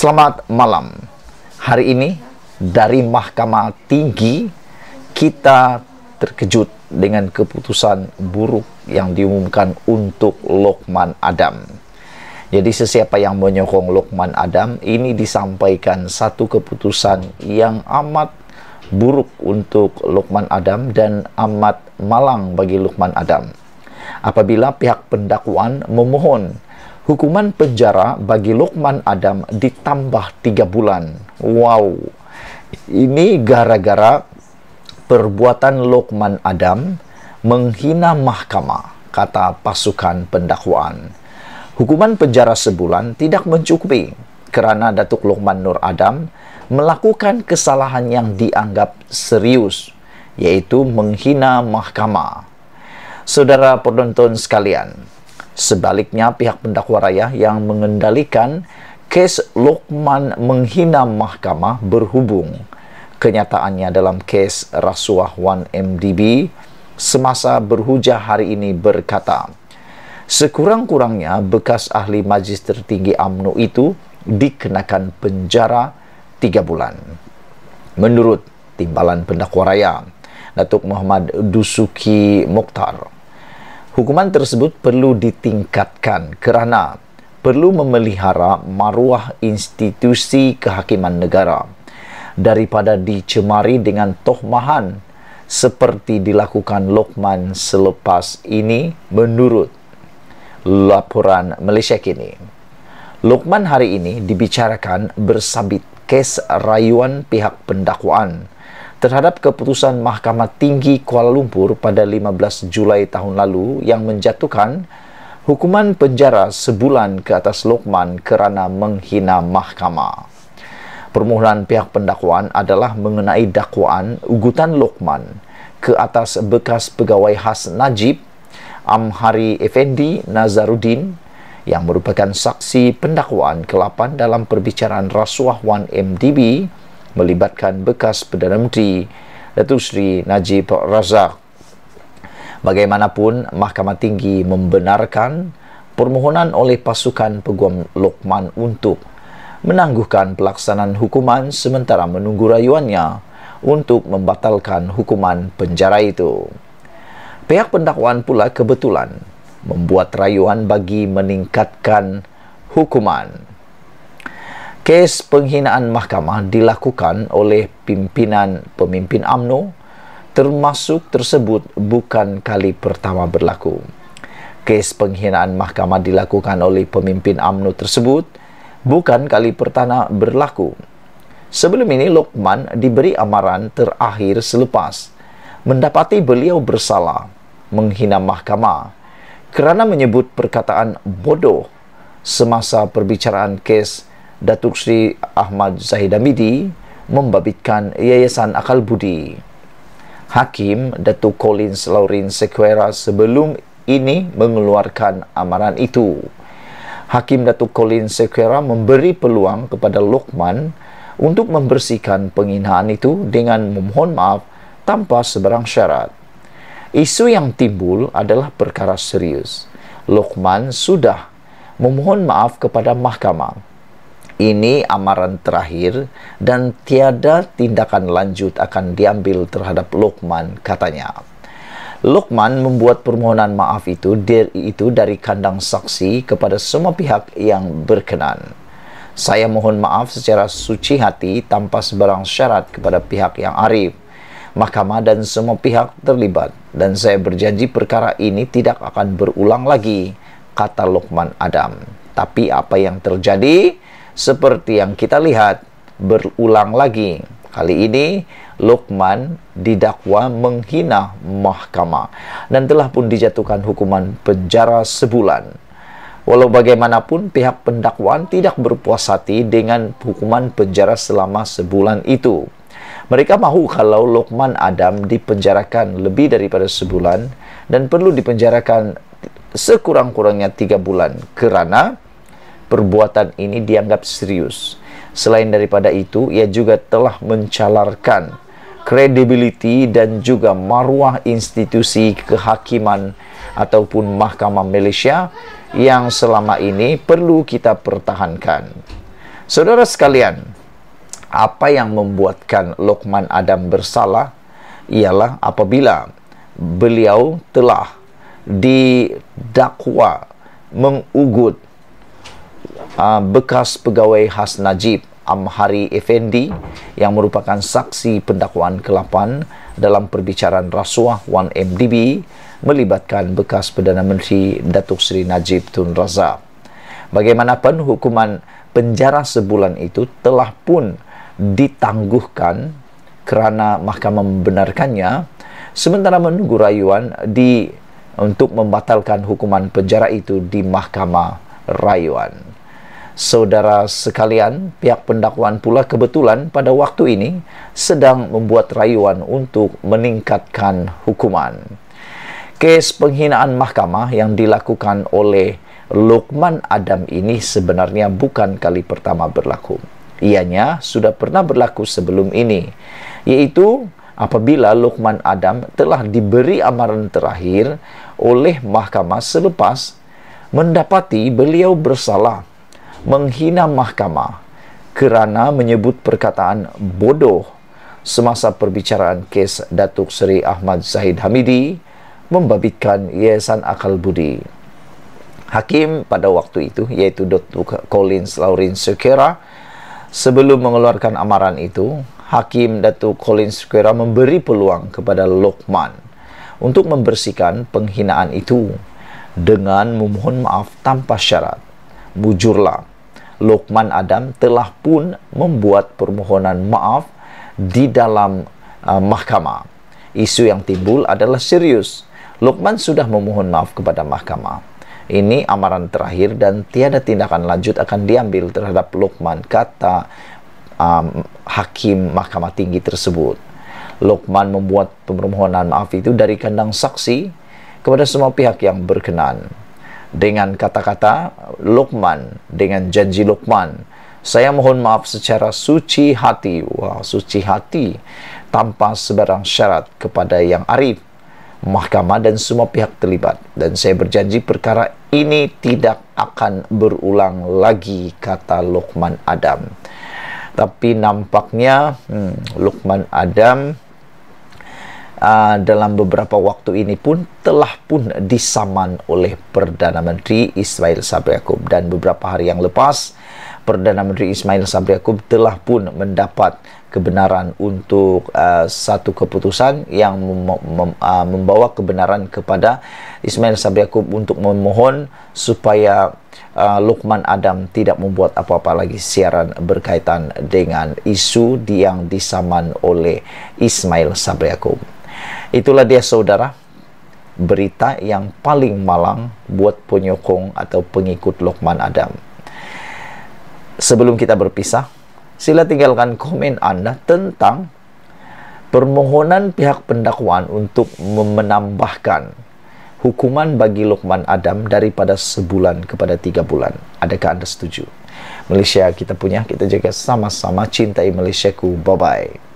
Selamat malam. Hari ini dari Mahkamah Tinggi kita terkejut dengan keputusan buruk yang diumumkan untuk Lokman Adam. Jadi sesiapa yang menyokong Lokman Adam ini disampaikan satu keputusan yang amat buruk untuk Lokman Adam dan amat malang bagi Lokman Adam. Apabila pihak pendakwaan memohon hukuman penjara bagi Lukman Adam ditambah tiga bulan. Wow, ini gara-gara perbuatan Lukman Adam menghina mahkamah, kata pasukan pendakwaan. Hukuman penjara sebulan tidak mencukupi karena Datuk Lukman Nur Adam melakukan kesalahan yang dianggap serius, yaitu menghina mahkamah. Saudara penonton sekalian, Sebaliknya, pihak pendakwa raya yang mengendalikan kes Lokman menghina mahkamah berhubung. Kenyataannya dalam kes Rasuah 1MDB semasa berhujah hari ini berkata, sekurang-kurangnya bekas ahli majlis tertinggi UMNO itu dikenakan penjara tiga bulan. Menurut timbalan pendakwa raya, Datuk Muhammad Dusuki Mokhtar, hukuman tersebut perlu ditingkatkan kerana perlu memelihara maruah institusi kehakiman negara daripada dicemari dengan tohmahan seperti dilakukan Lokman selepas ini menurut laporan Malaysia kini. Lokman hari ini dibicarakan bersabit kes rayuan pihak pendakwaan terhadap keputusan Mahkamah Tinggi Kuala Lumpur pada 15 Julai tahun lalu yang menjatuhkan hukuman penjara sebulan ke atas Lokman kerana menghina mahkamah. Permohonan pihak pendakwaan adalah mengenai dakwaan ugutan Lokman ke atas bekas pegawai khas Najib Amhari Effendi Nazaruddin yang merupakan saksi pendakwaan ke-8 dalam perbicaraan rasuah 1 MDB melibatkan bekas Perdana Menteri Datuk Seri Najib Razak. Bagaimanapun, Mahkamah Tinggi membenarkan permohonan oleh pasukan peguam Lokman untuk menangguhkan pelaksanaan hukuman sementara menunggu rayuannya untuk membatalkan hukuman penjara itu. Pihak pendakwaan pula kebetulan membuat rayuan bagi meningkatkan hukuman kes penghinaan mahkamah dilakukan oleh pimpinan pemimpin AMNO termasuk tersebut bukan kali pertama berlaku. Kes penghinaan mahkamah dilakukan oleh pemimpin AMNO tersebut bukan kali pertama berlaku. Sebelum ini, Lokman diberi amaran terakhir selepas mendapati beliau bersalah menghina mahkamah kerana menyebut perkataan bodoh semasa perbicaraan kes Datuk Sri Ahmad Zahid Amidi membabitkan Yayasan Akal Budi. Hakim Datuk Collins Laurin Sequeira sebelum ini mengeluarkan amaran itu. Hakim Datuk Collins Sequeira memberi peluang kepada Lokman untuk membersihkan penghinaan itu dengan memohon maaf tanpa sebarang syarat. Isu yang timbul adalah perkara serius. Lokman sudah memohon maaf kepada mahkamah. Ini amaran terakhir dan tiada tindakan lanjut akan diambil terhadap Lukman, katanya. Lukman membuat permohonan maaf itu itu dari kandang saksi kepada semua pihak yang berkenan. Saya mohon maaf secara suci hati tanpa sebarang syarat kepada pihak yang arif, mahkamah dan semua pihak terlibat dan saya berjanji perkara ini tidak akan berulang lagi, kata Lukman Adam. Tapi apa yang terjadi? seperti yang kita lihat berulang lagi. Kali ini Lukman didakwa menghina mahkamah dan telah pun dijatuhkan hukuman penjara sebulan. Walau bagaimanapun pihak pendakwaan tidak berpuas hati dengan hukuman penjara selama sebulan itu. Mereka mahu kalau Lukman Adam dipenjarakan lebih daripada sebulan dan perlu dipenjarakan sekurang-kurangnya tiga bulan kerana perbuatan ini dianggap serius. Selain daripada itu, ia juga telah mencalarkan kredibiliti dan juga marwah institusi kehakiman ataupun mahkamah Malaysia yang selama ini perlu kita pertahankan. Saudara sekalian, apa yang membuatkan Lokman Adam bersalah ialah apabila beliau telah didakwa mengugut Ah, bekas pegawai khas Najib Amhari Effendi yang merupakan saksi pendakwaan ke-8 dalam perbicaraan rasuah 1MDB melibatkan bekas Perdana Menteri Datuk Seri Najib Tun Razak. Bagaimanapun hukuman penjara sebulan itu telah pun ditangguhkan kerana mahkamah membenarkannya sementara menunggu rayuan di untuk membatalkan hukuman penjara itu di mahkamah rayuan. Saudara sekalian, pihak pendakwaan pula kebetulan pada waktu ini sedang membuat rayuan untuk meningkatkan hukuman. Kes penghinaan mahkamah yang dilakukan oleh Lukman Adam ini sebenarnya bukan kali pertama berlaku. Ianya sudah pernah berlaku sebelum ini, yaitu apabila Lukman Adam telah diberi amaran terakhir oleh mahkamah selepas mendapati beliau bersalah menghina mahkamah kerana menyebut perkataan bodoh semasa perbicaraan kes Datuk Seri Ahmad Zahid Hamidi membabitkan Yayasan Akal Budi. Hakim pada waktu itu iaitu Datuk Collins Laurin Sekera sebelum mengeluarkan amaran itu, Hakim Datuk Collins Sekera memberi peluang kepada Lokman untuk membersihkan penghinaan itu dengan memohon maaf tanpa syarat. Bujurlah Luqman Adam telah pun membuat permohonan maaf di dalam uh, mahkamah. Isu yang timbul adalah serius. Luqman sudah memohon maaf kepada mahkamah. Ini amaran terakhir dan tiada tindakan lanjut akan diambil terhadap Luqman kata um, hakim mahkamah tinggi tersebut. Luqman membuat permohonan maaf itu dari kandang saksi kepada semua pihak yang berkenan dengan kata-kata Lukman dengan janji Lukman saya mohon maaf secara suci hati wah suci hati tanpa sebarang syarat kepada yang arif mahkamah dan semua pihak terlibat dan saya berjanji perkara ini tidak akan berulang lagi kata Lukman Adam tapi nampaknya hmm, Lukman Adam uh, dalam beberapa waktu ini pun telah pun disaman oleh Perdana Menteri Ismail Sabri Yaakob dan beberapa hari yang lepas Perdana Menteri Ismail Sabri Yaakob telah pun mendapat kebenaran untuk uh, satu keputusan yang mem mem uh, membawa kebenaran kepada Ismail Sabri Yaakob untuk memohon supaya uh, Lukman Adam tidak membuat apa-apa lagi siaran berkaitan dengan isu yang disaman oleh Ismail Sabri Yaakob. Itulah dia saudara berita yang paling malang buat penyokong atau pengikut Lokman Adam. Sebelum kita berpisah, sila tinggalkan komen anda tentang permohonan pihak pendakwaan untuk menambahkan hukuman bagi Lokman Adam daripada sebulan kepada tiga bulan. Adakah anda setuju? Malaysia kita punya, kita jaga sama-sama cintai Malaysia ku. Bye-bye.